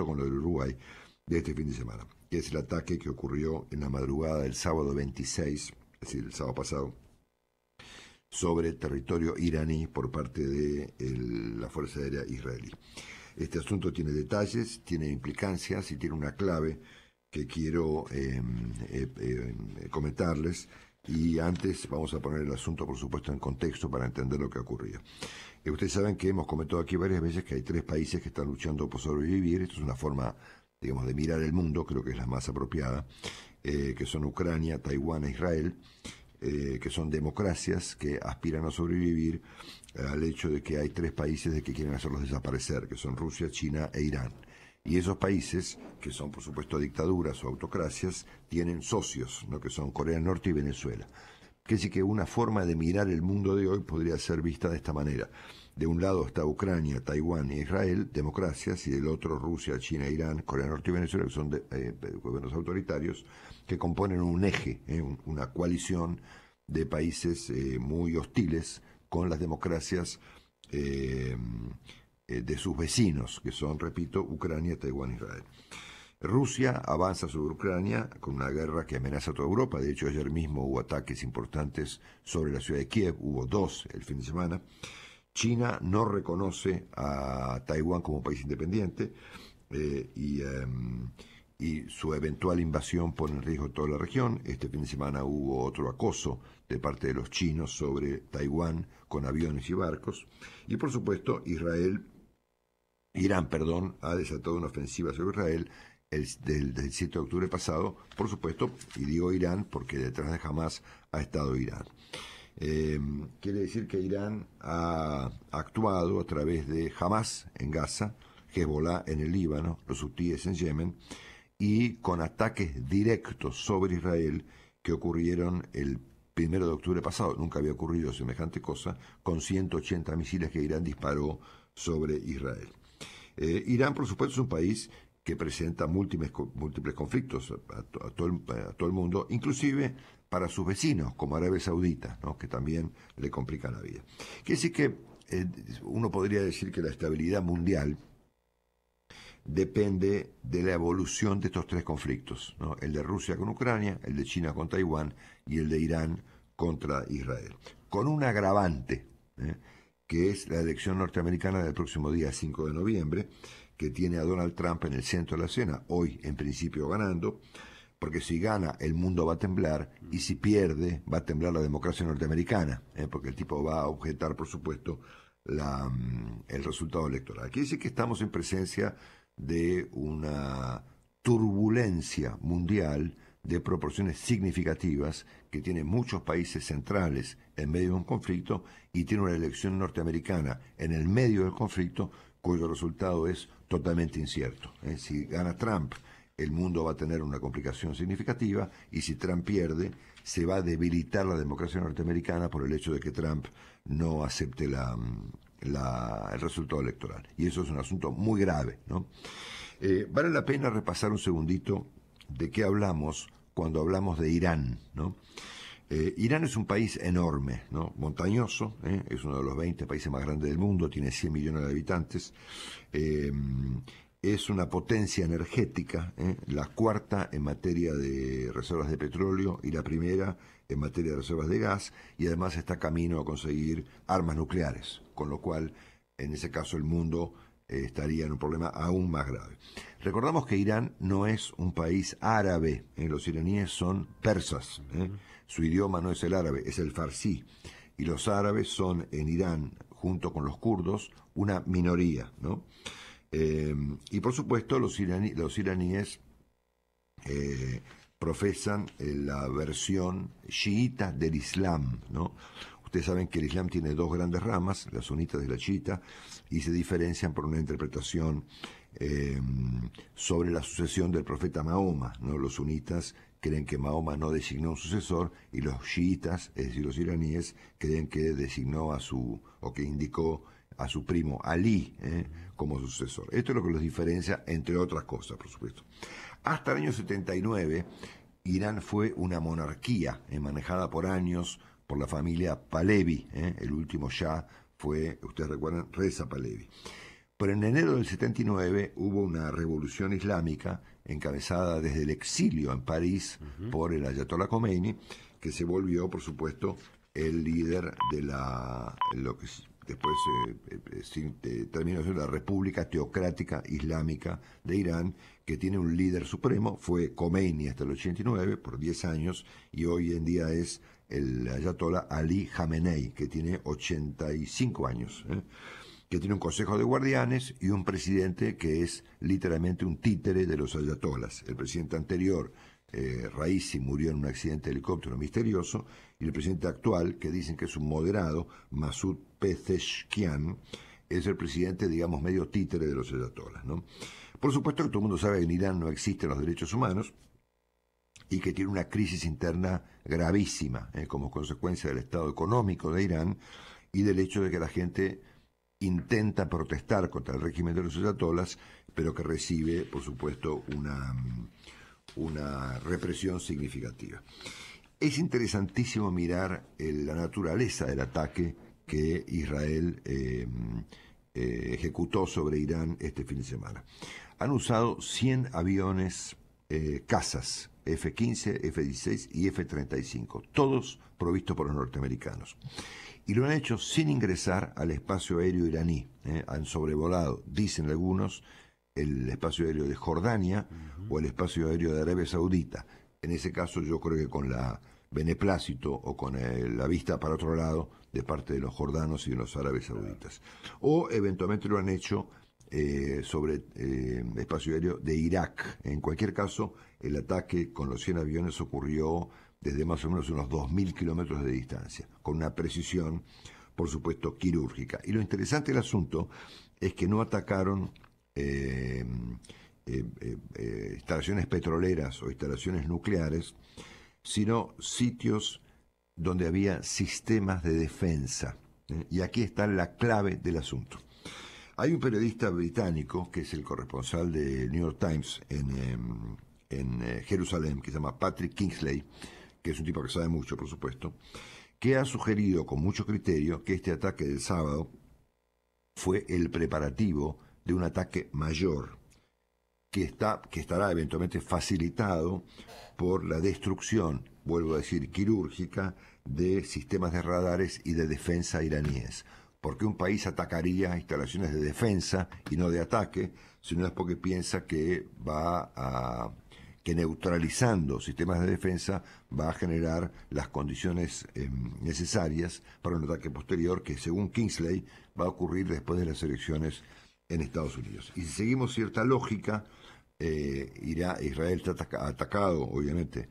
con lo del Uruguay de este fin de semana, que es el ataque que ocurrió en la madrugada del sábado 26, es decir, el sábado pasado, sobre territorio iraní por parte de la Fuerza Aérea Israelí. Este asunto tiene detalles, tiene implicancias y tiene una clave que quiero em, eh, em, comentarles. Y antes vamos a poner el asunto, por supuesto, en contexto para entender lo que ocurría. Eh, ustedes saben que hemos comentado aquí varias veces que hay tres países que están luchando por sobrevivir. Esto es una forma, digamos, de mirar el mundo, creo que es la más apropiada, eh, que son Ucrania, Taiwán e Israel, eh, que son democracias que aspiran a sobrevivir al hecho de que hay tres países de que quieren hacerlos desaparecer, que son Rusia, China e Irán. Y esos países, que son por supuesto dictaduras o autocracias, tienen socios, ¿no? que son Corea del Norte y Venezuela. Que sí que una forma de mirar el mundo de hoy podría ser vista de esta manera. De un lado está Ucrania, Taiwán e Israel, democracias, y del otro Rusia, China, Irán, Corea del Norte y Venezuela, que son eh, gobiernos autoritarios, que componen un eje, eh, una coalición de países eh, muy hostiles con las democracias de sus vecinos, que son, repito, Ucrania, Taiwán e Israel. Rusia avanza sobre Ucrania con una guerra que amenaza a toda Europa. De hecho, ayer mismo hubo ataques importantes sobre la ciudad de Kiev, hubo dos el fin de semana. China no reconoce a Taiwán como país independiente eh, y, em, y, su eventual invasión pone en riesgo toda la región. Este fin de semana hubo otro acoso de parte de los chinos sobre Taiwán con aviones y barcos. Y por supuesto, Israel, Irán, perdón, ha desatado una ofensiva sobre Israel el, del, 7 de octubre pasado, por supuesto, y digo Irán porque detrás de Hamas ha estado Irán. Em, quiere decir que Irán ha actuado a través de Hamas en Gaza, Hezbollah en el Líbano, los hutíes en Yemen, y con ataques directos sobre Israel que ocurrieron el 1 de octubre pasado, nunca había ocurrido semejante cosa, con 180 misiles que Irán disparó sobre Israel. Eh, Irán, por supuesto, es un país que presenta múltiples, múltiples conflictos a, todo el, mundo, inclusive para sus vecinos, como Arabia Saudita, que también le complica la vida. Quiere decir que eh, uno podría decir que la estabilidad mundial depende de la evolución de estos tres conflictos, ¿no? el de Rusia con Ucrania, el de China con Taiwán y el de Irán contra Israel, con un agravante, ¿eh? que es la elección norteamericana del próximo día 5 de noviembre, que tiene a Donald Trump en el centro de la escena, hoy en principio ganando, porque si gana el mundo va a temblar y si pierde va a temblar la democracia norteamericana, ¿eh? porque el tipo va a objetar, por supuesto, la, mm, el resultado electoral. Quiere decir que estamos en presencia de una turbulencia mundial de proporciones significativas que tiene muchos países centrales en medio de un conflicto y tiene una elección norteamericana en el medio del conflicto cuyo resultado es totalmente incierto. Si gana Trump, el mundo va a tener una complicación significativa y si Trump pierde, se va a debilitar la democracia norteamericana por el hecho de que Trump no acepte la, mm, el resultado electoral. Y eso es un asunto muy grave. ¿no? Eh, vale la pena repasar un segundito de qué hablamos cuando hablamos de Irán. ¿no? Eh, Irán es un país enorme, ¿no? montañoso, ¿eh? es uno de los 20 países más grandes del mundo, tiene 100 millones de habitantes, eh, es una potencia energética, la cuarta en materia de reservas de petróleo y la primera en materia de reservas de gas, y además está camino a conseguir armas nucleares, con lo cual, en ese caso, el mundo estaría en un problema aún más grave. Recordamos que Irán no es un país árabe, los iraníes son persas. Su idioma no es el árabe, es el farsi. Y los árabes son en Irán, junto con los kurdos, una minoría. ¿no? Eh, y por supuesto los, iraníes eh, profesan eh, la versión chiita del Islam. ¿no? Ustedes saben que el Islam tiene dos grandes ramas, las sunitas y la chiita, y se diferencian por una interpretación sobre la sucesión del profeta Mahoma. ¿no? Los sunitas creen que Mahoma no designó un sucesor y los chiitas, es decir, los iraníes, creen que designó a su, o que indicó a su primo Ali ¿eh? como sucesor. Esto es lo que los diferencia, entre otras cosas, por supuesto. Hasta el año 79, Irán fue una monarquía ¿eh? manejada por años por la familia Palevi, ¿eh? El último ya fue, ustedes recuerdan, Reza Palevi. Pero en enero del 79 hubo una revolución islámica encabezada desde el exilio en París por el Ayatollah Khomeini, que se volvió, por supuesto, el líder de la lo que después eh, eh, eh, terminó la República Teocrática Islámica de Irán, que tiene un líder supremo, fue Khomeini hasta el 89, por 10 años, y hoy en día es el ayatollah Ali Khamenei, que tiene 85 años que tiene un consejo de guardianes y un presidente que es literalmente un títere de los ayatolas. El presidente anterior, eh, Raisi, murió en un accidente de helicóptero misterioso, y el presidente actual, que dicen que es un moderado, Masud Pezeshkian, es el presidente, digamos, medio títere de los ayatolas. Por supuesto que todo el mundo sabe que en Irán no existen los derechos humanos, y que tiene una crisis interna gravísima eh, como consecuencia del estado económico de Irán y del hecho de que la gente intenta protestar contra el régimen de los ayatolas, pero que recibe, por supuesto, una, mm, una represión significativa. Es interesantísimo mirar eh, la naturaleza del ataque que Israel eh, mm, eh, ejecutó sobre Irán este fin de semana. Han usado 100 aviones, eh, casas, F-15, F-16 y F-35, todos provistos por los norteamericanos. Y lo han hecho sin ingresar al espacio aéreo iraní. ¿eh? Han sobrevolado, dicen algunos, el espacio aéreo de Jordania o el espacio aéreo de Arabia Saudita. En ese caso yo creo que con la beneplácito o con eh, la vista para otro lado de parte de los jordanos y de los árabes sauditas. O eventualmente lo han hecho eh, sobre eh, espacio aéreo de Irak. En cualquier caso, el ataque con los 100 aviones ocurrió desde más o menos unos 2.000 kilómetros de distancia, con una precisión, por supuesto, quirúrgica. Y lo interesante del asunto es que no atacaron eh, instalaciones petroleras o instalaciones nucleares, sino sitios donde había sistemas de defensa. Y aquí está la clave del asunto. Hay un periodista británico que es el corresponsal de New York Times en, em, eh, Jerusalén, que se llama Patrick Kingsley, que es un tipo que sabe mucho, por supuesto, que ha sugerido con mucho criterio que este ataque del sábado fue el preparativo de un ataque mayor que, está, que estará eventualmente facilitado por la destrucción, vuelvo a decir, quirúrgica de sistemas de radares y de defensa iraníes porque un país atacaría instalaciones de defensa y no de ataque, sino es porque piensa que va a que neutralizando sistemas de defensa va a generar las condiciones em, necesarias para un ataque posterior que, según Kingsley, va a ocurrir después de las elecciones en Estados Unidos. Y si seguimos cierta lógica, eh, Israel está atacado, obviamente,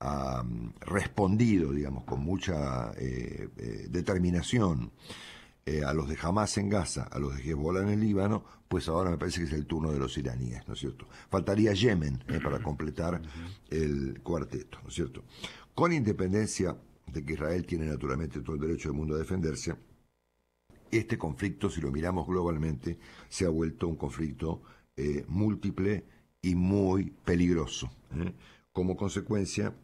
ha respondido, digamos, con mucha eh, eh, determinación eh, a los de Hamas en Gaza, a los de Hezbollah en el Líbano, pues ahora me parece que es el turno de los iraníes, ¿no es cierto? Faltaría Yemen eh, para completar el cuarteto, ¿no es cierto? Con independencia de que Israel tiene naturalmente todo el derecho del mundo a defenderse, este conflicto, si lo miramos globalmente, se ha vuelto un conflicto eh, múltiple y muy peligroso, como consecuencia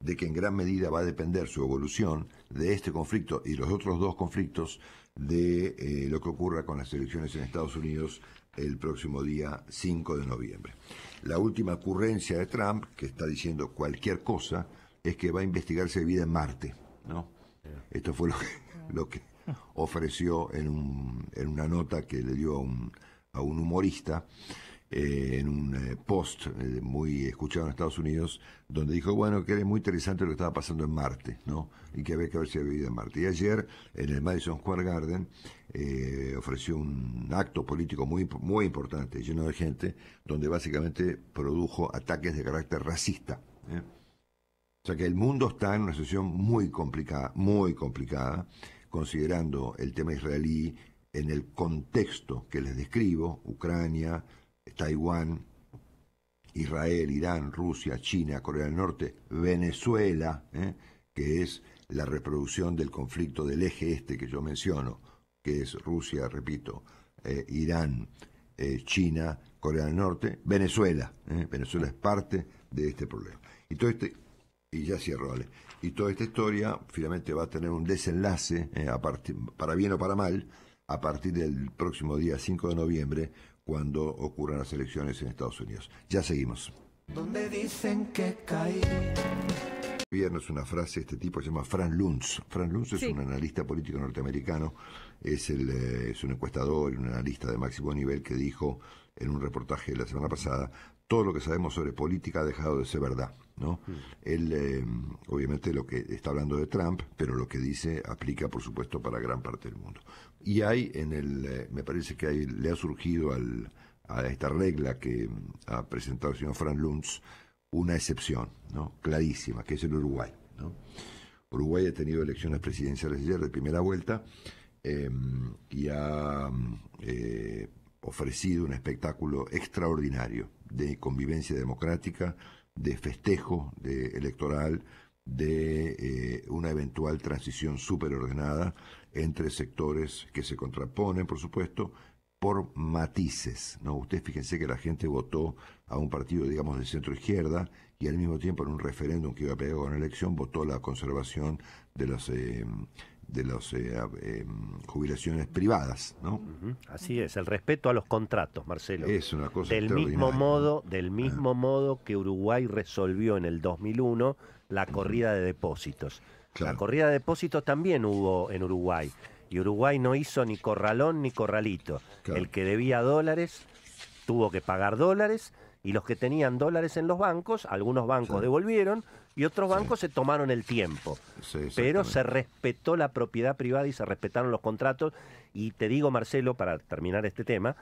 de que en gran medida va a depender su evolución de este conflicto y los otros dos conflictos de eh, lo que ocurra con las elecciones en Estados Unidos el próximo día 5 de noviembre. La última ocurrencia de Trump, que está diciendo cualquier cosa, es que va a investigarse vida en Marte. ¿no? Esto fue lo que, lo que ofreció en, un, en, una nota que le dio a un, a un humorista. Eh, en un eh, post eh, muy escuchado en Estados Unidos, donde dijo, bueno, que era muy interesante lo que estaba pasando en Marte, ¿no? Y que había que ver vivido en Marte. Y ayer, en el Madison Square Garden, ofreció un acto político muy, muy importante, lleno de gente, donde básicamente produjo ataques de carácter racista. O sea que el mundo está en una situación muy complicada, muy complicada, considerando el tema israelí en el contexto que les describo, Ucrania, Taiwán, Israel, Irán, Rusia, China, Corea del Norte, Venezuela, ¿eh? que es la reproducción del conflicto del eje este que yo menciono, que es Rusia, repito, eh, Irán, eh, China, Corea del Norte, Venezuela. Venezuela es parte de este problema. Y todo este, y ya cierro, vale. Y toda esta historia finalmente va a tener un desenlace, para bien o para mal, a partir del próximo día 5 de noviembre, cuando ocurran las elecciones en Estados Unidos. Ya seguimos viernes una frase, este tipo se llama Fran Luntz. Fran Luntz es un analista político norteamericano, es, el, eh, es un encuestador y un analista de máximo nivel que dijo en un reportaje de la semana pasada, todo lo que sabemos sobre política ha dejado de ser verdad. ¿no? Mm. Él, eh, obviamente, lo que está hablando de Trump, pero lo que dice aplica, por supuesto, para gran parte del mundo. Y hay en el, eh, me parece que le ha surgido a esta regla que ha presentado el señor Fran Luntz, una excepción, ¿no? clarísima, que es el Uruguay. Uruguay ha tenido elecciones presidenciales ayer de primera vuelta em, y ha mm, eh, ofrecido un espectáculo extraordinario de convivencia democrática, de festejo de electoral, de eh, una eventual transición superordenada entre sectores que se contraponen, por supuesto, por matices. ¿no? Usted fíjense que la gente votó a un partido, digamos, de centro izquierda y al mismo tiempo en un referéndum que iba pegado con la elección votó la conservación de las eh, de las eh, em, jubilaciones privadas, ¿no? Así es, el respeto a los contratos, Marcelo. Es una cosa del mismo modo, del ah. mismo modo que Uruguay resolvió en el 2001 la corrida de depósitos. La corrida de depósitos también hubo en Uruguay. Y Uruguay no hizo ni corralón ni corralito. El que debía dólares tuvo que pagar dólares y los que tenían dólares en los bancos, algunos bancos devolvieron y otros bancos se tomaron el tiempo. pero se respetó la propiedad privada y se respetaron los contratos. Y te digo, Marcelo, para terminar este tema,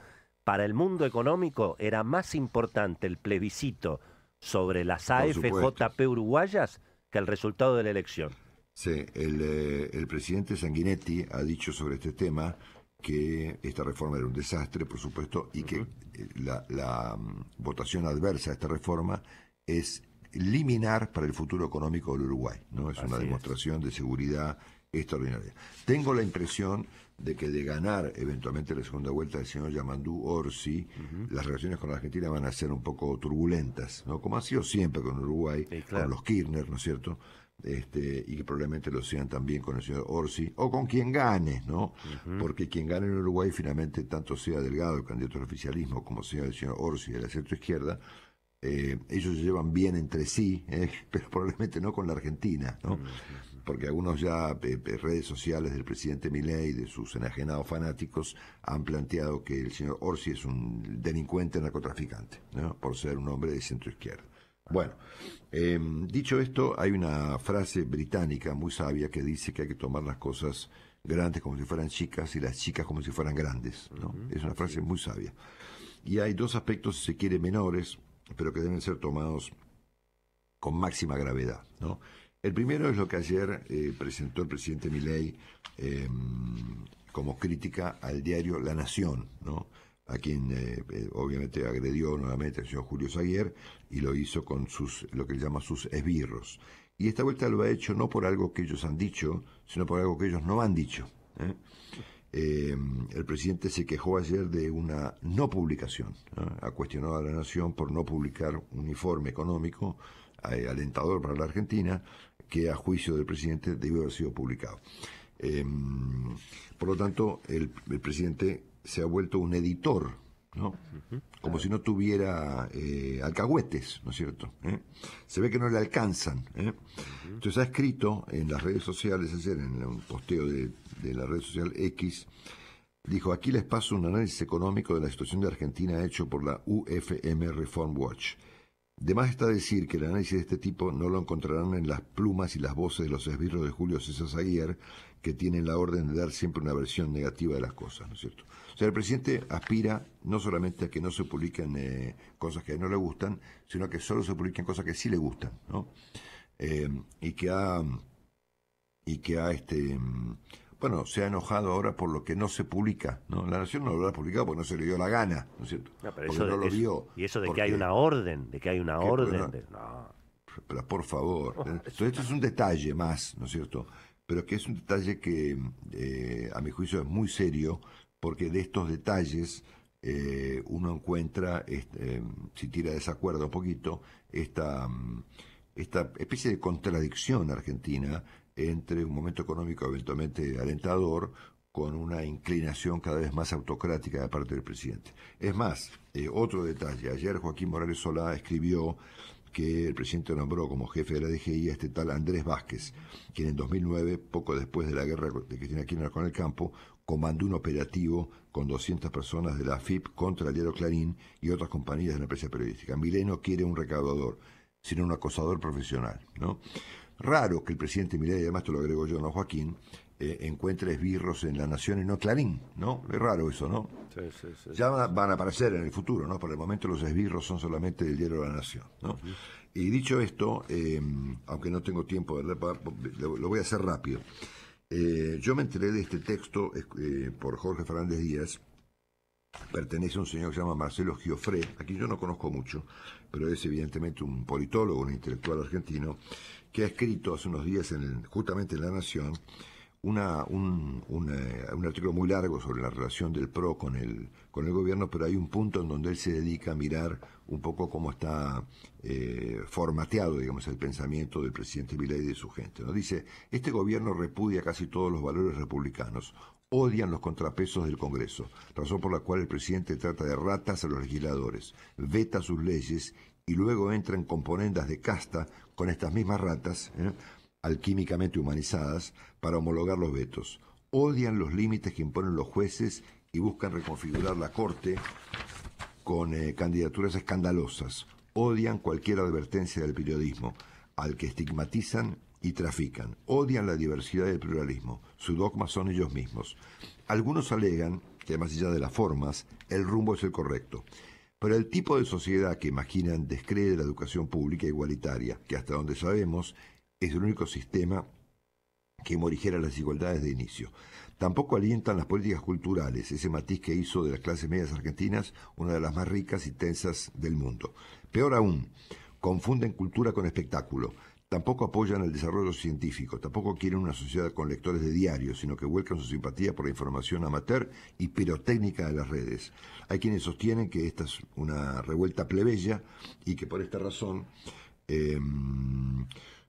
para el mundo económico era más importante el plebiscito sobre las AFJP uruguayas que el resultado de la elección. Sí, eh, el, presidente Sanguinetti ha dicho sobre este tema que esta reforma era un desastre, por supuesto, y que eh, la, mm, votación adversa a esta reforma es liminar para el futuro económico del Uruguay. ¿no? Es una demostración de seguridad extraordinaria. Tengo la impresión de que de ganar eventualmente la segunda vuelta del señor Yamandú Orsi, las relaciones con la Argentina van a ser un poco turbulentas, ¿no? Como ha sido siempre con Uruguay, con los Kirchner, ¿no es cierto? Este, y que probablemente lo sean también con el señor Orsi, o con quien gane, ¿no? Porque quien gane en Uruguay finalmente, tanto sea Delgado, el candidato al oficialismo, como sea el señor Orsi de la centro izquierda, eh, ellos se llevan bien entre sí, ¿eh? pero probablemente no con la Argentina, ¿no? Porque algunos ya eh, redes sociales del presidente Milei y de sus enajenados fanáticos han planteado que el señor Orsi es un delincuente narcotraficante, ¿no? Por ser un hombre de centro izquierda. Bueno, em, dicho esto, hay una frase británica muy sabia que dice que hay que tomar las cosas grandes como si fueran chicas y las chicas como si fueran grandes. ¿no? es una frase muy sabia. Y hay dos aspectos, si se quiere, menores, pero que deben ser tomados con máxima gravedad. ¿no? El primero es lo que ayer eh, presentó el presidente Milei em, como crítica al diario La Nación, ¿no? a quien eh, eh, obviamente agredió nuevamente el señor Julio Zaguier y lo hizo con sus lo que él llama sus esbirros. Y esta vuelta lo ha hecho no por algo que ellos han dicho, sino por algo que ellos no han dicho. ¿eh? el presidente se quejó ayer de una no publicación. Ha cuestionado a la Nación por no publicar un informe económico alentador para la Argentina que a juicio del presidente debió haber sido publicado. Em, por lo tanto, el presidente se ha vuelto un editor, ¿no? Como si no tuviera eh, alcahuetes, ¿no es cierto? ¿Eh? Se ve que no le alcanzan. ¿eh? Entonces ha escrito en las redes sociales, ayer en un posteo de, de la red social X, dijo, aquí les paso un análisis económico de la situación de Argentina hecho por la UFM Reform Watch. De está decir que el análisis de este tipo no lo encontrarán en las plumas y las voces de los esbirros de Julio César Zaguier, que tienen la orden de dar siempre una versión negativa de las cosas, ¿no es cierto? O sea, el presidente aspira no solamente a que no se publiquen eh, cosas que no le gustan, sino a que solo se publiquen cosas que sí le gustan, ¿no? Eh, y que ha, y que ha este, bueno, se ha enojado ahora por lo que no se publica. ¿no? La Nación no lo ha publicado porque no se le dio la gana, ¿no es cierto? Y eso de que hay una orden, de que hay una orden. Pero por favor. ¿eh? esto es un detalle más, ¿no es cierto? Pero que es un detalle que, eh, a mi juicio, es muy serio, porque de estos detalles eh, uno encuentra, em, si tira desacuerdo un poquito, esta, mm, esta especie de contradicción argentina entre un momento económico eventualmente alentador con una inclinación cada vez más autocrática de parte del presidente. Es más, eh, otro detalle, ayer Joaquín Morales Solá escribió que el presidente nombró como jefe de la DGI a este tal Andrés Vázquez, quien en 2009, poco después de la guerra de que tiene aquí con el campo, comandó un operativo con 200 personas de la FIP contra el diario Clarín y otras compañías de la empresa periodística. no quiere un recaudador, sino un acosador profesional, ¿no? raro que el presidente y además te lo agrego yo, ¿no, Joaquín? Eh, encuentre esbirros en la nación y no Clarín, ¿no? Es raro eso, ¿no? Ya van a, aparecer en el futuro, ¿no? Por el momento los esbirros son solamente del diario de la nación, ¿no? Y dicho esto, eh, aunque no tengo tiempo, de lo voy a hacer rápido. Eh, yo me enteré de este texto por Jorge Fernández Díaz, pertenece a un señor que se llama Marcelo Giofré, a quien yo no conozco mucho, pero es evidentemente un politólogo, un intelectual argentino, que ha escrito hace unos días en justamente en La Nación eh, un, artículo muy largo sobre la relación del PRO con el, gobierno, pero hay un punto en donde él se dedica a mirar un poco cómo está eh, formateado, digamos, el pensamiento del presidente Milei y de su gente. nos Dice, este gobierno repudia casi todos los valores republicanos, odian los contrapesos del Congreso, razón por la cual el presidente trata de ratas a los legisladores, veta sus leyes y luego entra en componendas de casta con estas mismas ratas, ¿eh? alquímicamente humanizadas, para homologar los vetos. Odian los límites que imponen los jueces y buscan reconfigurar la Corte con eh, candidaturas escandalosas. Odian cualquier advertencia del periodismo, al que estigmatizan y trafican. Odian la diversidad y el pluralismo. Su dogma son ellos mismos. Algunos alegan que más allá de las formas, el rumbo es el correcto. Pero el tipo de sociedad que imaginan descree de la educación pública igualitaria, que hasta donde sabemos es el único sistema que morigera las desigualdades de inicio. Tampoco alientan las políticas culturales, ese matiz que hizo de las clases medias argentinas una de las más ricas y tensas del mundo. Peor aún, confunden cultura con espectáculo. Tampoco apoyan el desarrollo científico, tampoco quieren una sociedad con lectores de diarios, sino que vuelcan su simpatía por la información amateur y pirotécnica de las redes. Hay quienes sostienen que esta es una revuelta plebeya y que por esta razón, em,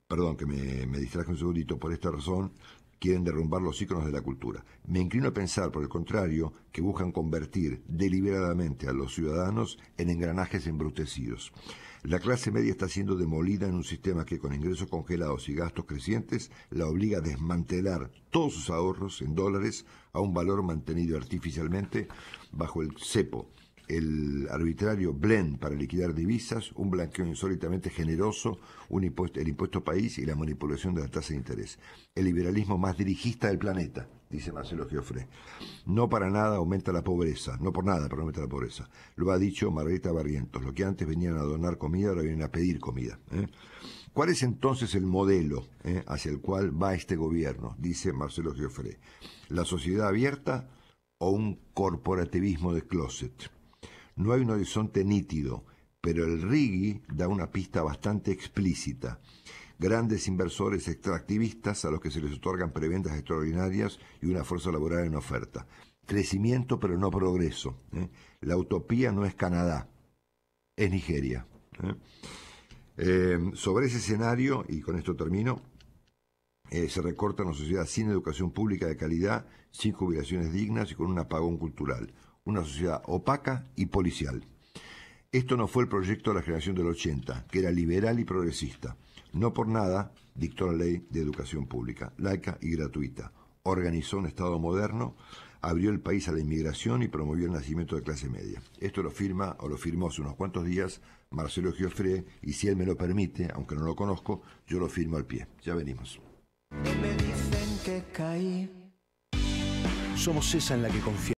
perdón, que me, me distraje un segundito, por esta razón quieren derrumbar los íconos de la cultura. Me inclino a pensar, por el contrario, que buscan convertir deliberadamente a los ciudadanos en engranajes embrutecidos. La clase media está siendo demolida en un sistema que con ingresos congelados y gastos crecientes la obliga a desmantelar todos sus ahorros en dólares a un valor mantenido artificialmente bajo el cepo el arbitrario blend para liquidar divisas, un blanqueo insólitamente generoso, un impuesto, el impuesto país y la manipulación de la tasa de interés. El liberalismo más dirigista del planeta dice Marcelo Geoffrey. No para nada aumenta la pobreza, no por nada, pero aumenta la pobreza. Lo ha dicho Margarita Barrientos. Lo que antes venían a donar comida, ahora vienen a pedir comida. ¿eh? ¿Cuál es entonces el modelo ¿eh? hacia el cual va este gobierno? Dice Marcelo Geoffrey. ¿La sociedad abierta o un corporativismo de closet? No hay un horizonte nítido, pero el RIGI da una pista bastante explícita grandes inversores extractivistas a los que se les otorgan preventas extraordinarias y una fuerza laboral en oferta. Crecimiento pero no progreso. ¿eh? La utopía no es Canadá, es Nigeria. ¿eh? Eh, sobre ese escenario, y con esto termino, se recorta una sociedad sin educación pública de calidad, sin jubilaciones dignas y con un apagón cultural. Una sociedad opaca y policial. Esto no fue el proyecto de la generación del 80, que era liberal y progresista. No por nada dictó la ley de educación pública, laica y gratuita. Organizó un Estado moderno, abrió el país a la inmigración y promovió el nacimiento de clase media. Esto lo firma o lo firmó hace unos cuantos días Marcelo Giofré y si él me lo permite, aunque no lo conozco, yo lo firmo al pie. Ya venimos. Somos esa en la que confiamos.